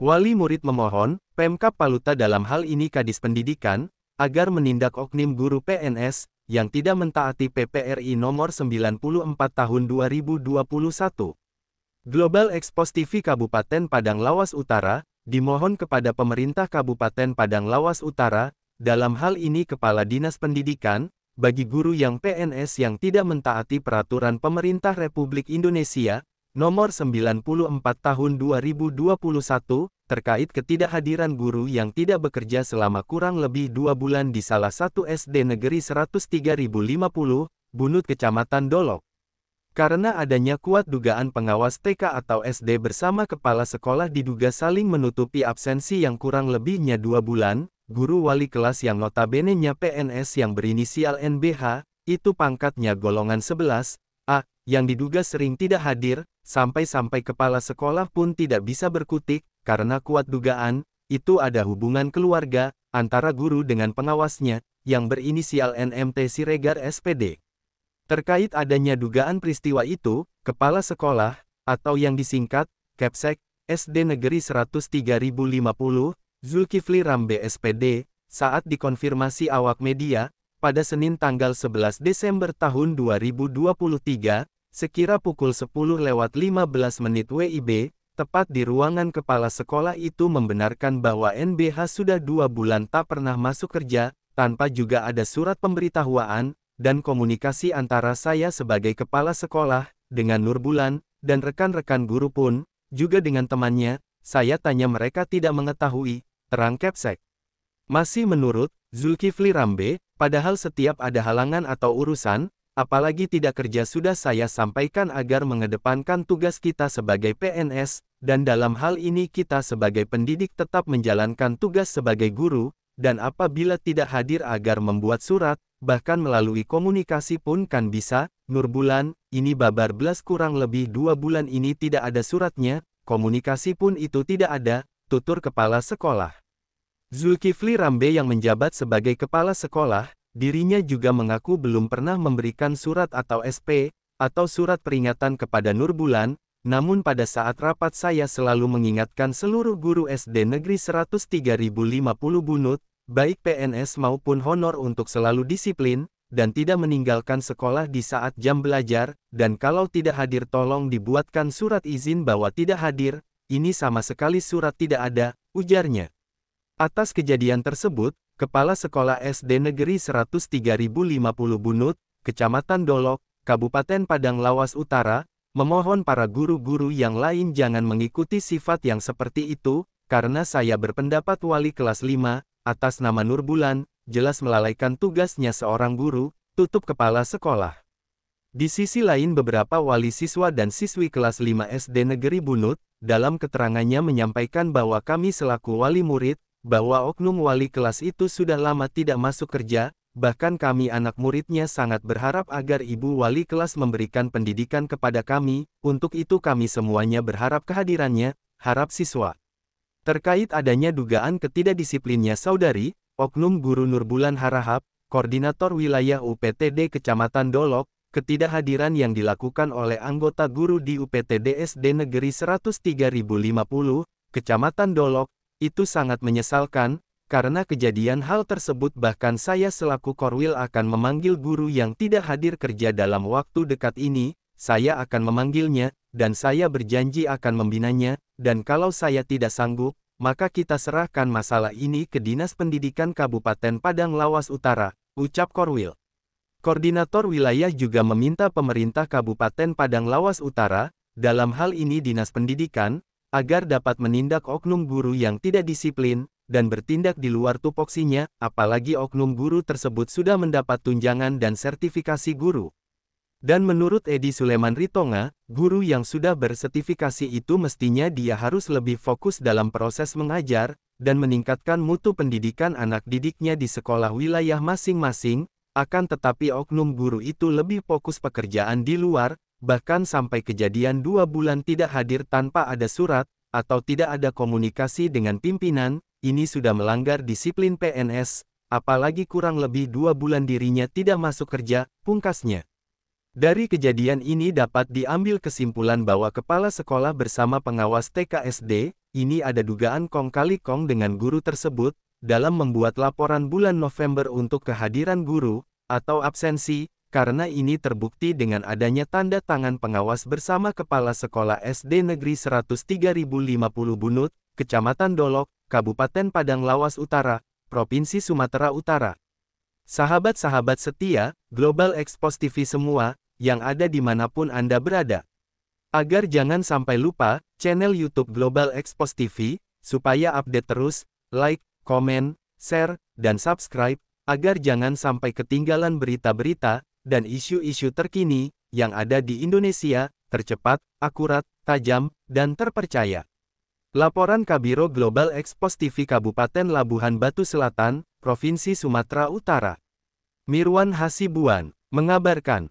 Wali murid memohon, Pemkap Paluta dalam hal ini Kadis Pendidikan, agar menindak oknum guru PNS, yang tidak mentaati PPRI nomor 94 tahun 2021. Global Expos TV Kabupaten Padang Lawas Utara, dimohon kepada pemerintah Kabupaten Padang Lawas Utara, dalam hal ini Kepala Dinas Pendidikan, bagi guru yang PNS yang tidak mentaati peraturan pemerintah Republik Indonesia, Nomor 94 Tahun 2021, terkait ketidakhadiran guru yang tidak bekerja selama kurang lebih dua bulan di salah satu SD Negeri 103.050, Bunut Kecamatan Dolok. Karena adanya kuat dugaan pengawas TK atau SD bersama kepala sekolah diduga saling menutupi absensi yang kurang lebihnya dua bulan, guru wali kelas yang notabene-nya PNS yang berinisial NBH, itu pangkatnya golongan 11, yang diduga sering tidak hadir, sampai-sampai kepala sekolah pun tidak bisa berkutik, karena kuat dugaan, itu ada hubungan keluarga, antara guru dengan pengawasnya, yang berinisial NMT Siregar SPD. Terkait adanya dugaan peristiwa itu, Kepala Sekolah, atau yang disingkat, Kepsek, SD Negeri 103050, Zulkifli Rambe SPD, saat dikonfirmasi awak media, pada Senin tanggal 11 Desember tahun 2023, Sekira pukul 10 lewat 15 menit WIB, tepat di ruangan kepala sekolah itu membenarkan bahwa NBH sudah dua bulan tak pernah masuk kerja, tanpa juga ada surat pemberitahuan, dan komunikasi antara saya sebagai kepala sekolah, dengan Nurbulan, dan rekan-rekan guru pun, juga dengan temannya, saya tanya mereka tidak mengetahui, terang Kepsek. Masih menurut Zulkifli Rambe, padahal setiap ada halangan atau urusan, apalagi tidak kerja sudah saya sampaikan agar mengedepankan tugas kita sebagai PNS, dan dalam hal ini kita sebagai pendidik tetap menjalankan tugas sebagai guru, dan apabila tidak hadir agar membuat surat, bahkan melalui komunikasi pun kan bisa, Nurbulan, ini babar belas kurang lebih dua bulan ini tidak ada suratnya, komunikasi pun itu tidak ada, tutur kepala sekolah. Zulkifli Rambe yang menjabat sebagai kepala sekolah, Dirinya juga mengaku belum pernah memberikan surat atau SP, atau surat peringatan kepada Nurbulan, namun pada saat rapat saya selalu mengingatkan seluruh guru SD Negeri 103.050 Bunut, baik PNS maupun honor untuk selalu disiplin, dan tidak meninggalkan sekolah di saat jam belajar, dan kalau tidak hadir tolong dibuatkan surat izin bahwa tidak hadir, ini sama sekali surat tidak ada, ujarnya. Atas kejadian tersebut, Kepala Sekolah SD Negeri 103050 Bunut, Kecamatan Dolok, Kabupaten Padang Lawas Utara, memohon para guru-guru yang lain jangan mengikuti sifat yang seperti itu, karena saya berpendapat wali kelas 5, atas nama Nur Bulan, jelas melalaikan tugasnya seorang guru, tutup kepala sekolah. Di sisi lain beberapa wali siswa dan siswi kelas 5 SD Negeri Bunut, dalam keterangannya menyampaikan bahwa kami selaku wali murid, bahwa oknum wali kelas itu sudah lama tidak masuk kerja, bahkan kami anak muridnya sangat berharap agar ibu wali kelas memberikan pendidikan kepada kami, untuk itu kami semuanya berharap kehadirannya, harap siswa. Terkait adanya dugaan ketidakdisiplinnya saudari, oknum guru Nurbulan Harahap, koordinator wilayah UPTD Kecamatan Dolok, ketidakhadiran yang dilakukan oleh anggota guru di UPTD SD Negeri 103.050, Kecamatan Dolok, itu sangat menyesalkan, karena kejadian hal tersebut bahkan saya selaku Korwil akan memanggil guru yang tidak hadir kerja dalam waktu dekat ini, saya akan memanggilnya, dan saya berjanji akan membinanya, dan kalau saya tidak sanggup, maka kita serahkan masalah ini ke Dinas Pendidikan Kabupaten Padang Lawas Utara, ucap Korwil. Koordinator wilayah juga meminta pemerintah Kabupaten Padang Lawas Utara, dalam hal ini Dinas Pendidikan, agar dapat menindak oknum guru yang tidak disiplin, dan bertindak di luar tupoksinya, apalagi oknum guru tersebut sudah mendapat tunjangan dan sertifikasi guru. Dan menurut Edi Suleman Ritonga, guru yang sudah bersertifikasi itu mestinya dia harus lebih fokus dalam proses mengajar, dan meningkatkan mutu pendidikan anak didiknya di sekolah wilayah masing-masing, akan tetapi oknum guru itu lebih fokus pekerjaan di luar, bahkan sampai kejadian dua bulan tidak hadir tanpa ada surat, atau tidak ada komunikasi dengan pimpinan, ini sudah melanggar disiplin PNS, apalagi kurang lebih dua bulan dirinya tidak masuk kerja, pungkasnya. Dari kejadian ini dapat diambil kesimpulan bahwa kepala sekolah bersama pengawas TKSD, ini ada dugaan kong kali kong dengan guru tersebut, dalam membuat laporan bulan November untuk kehadiran guru, atau absensi, karena ini terbukti dengan adanya tanda tangan pengawas bersama Kepala Sekolah SD Negeri 103050 Bunut, Kecamatan Dolok, Kabupaten Padang Lawas Utara, Provinsi Sumatera Utara. Sahabat-sahabat setia, Global Expos TV semua, yang ada di manapun Anda berada. Agar jangan sampai lupa, channel YouTube Global Expos TV, supaya update terus, like, komen, share, dan subscribe, agar jangan sampai ketinggalan berita-berita, dan isu-isu terkini yang ada di Indonesia, tercepat, akurat, tajam, dan terpercaya. Laporan Kabiro Global Expos TV Kabupaten Labuhan Batu Selatan, Provinsi Sumatera Utara. Mirwan Hasibuan, mengabarkan.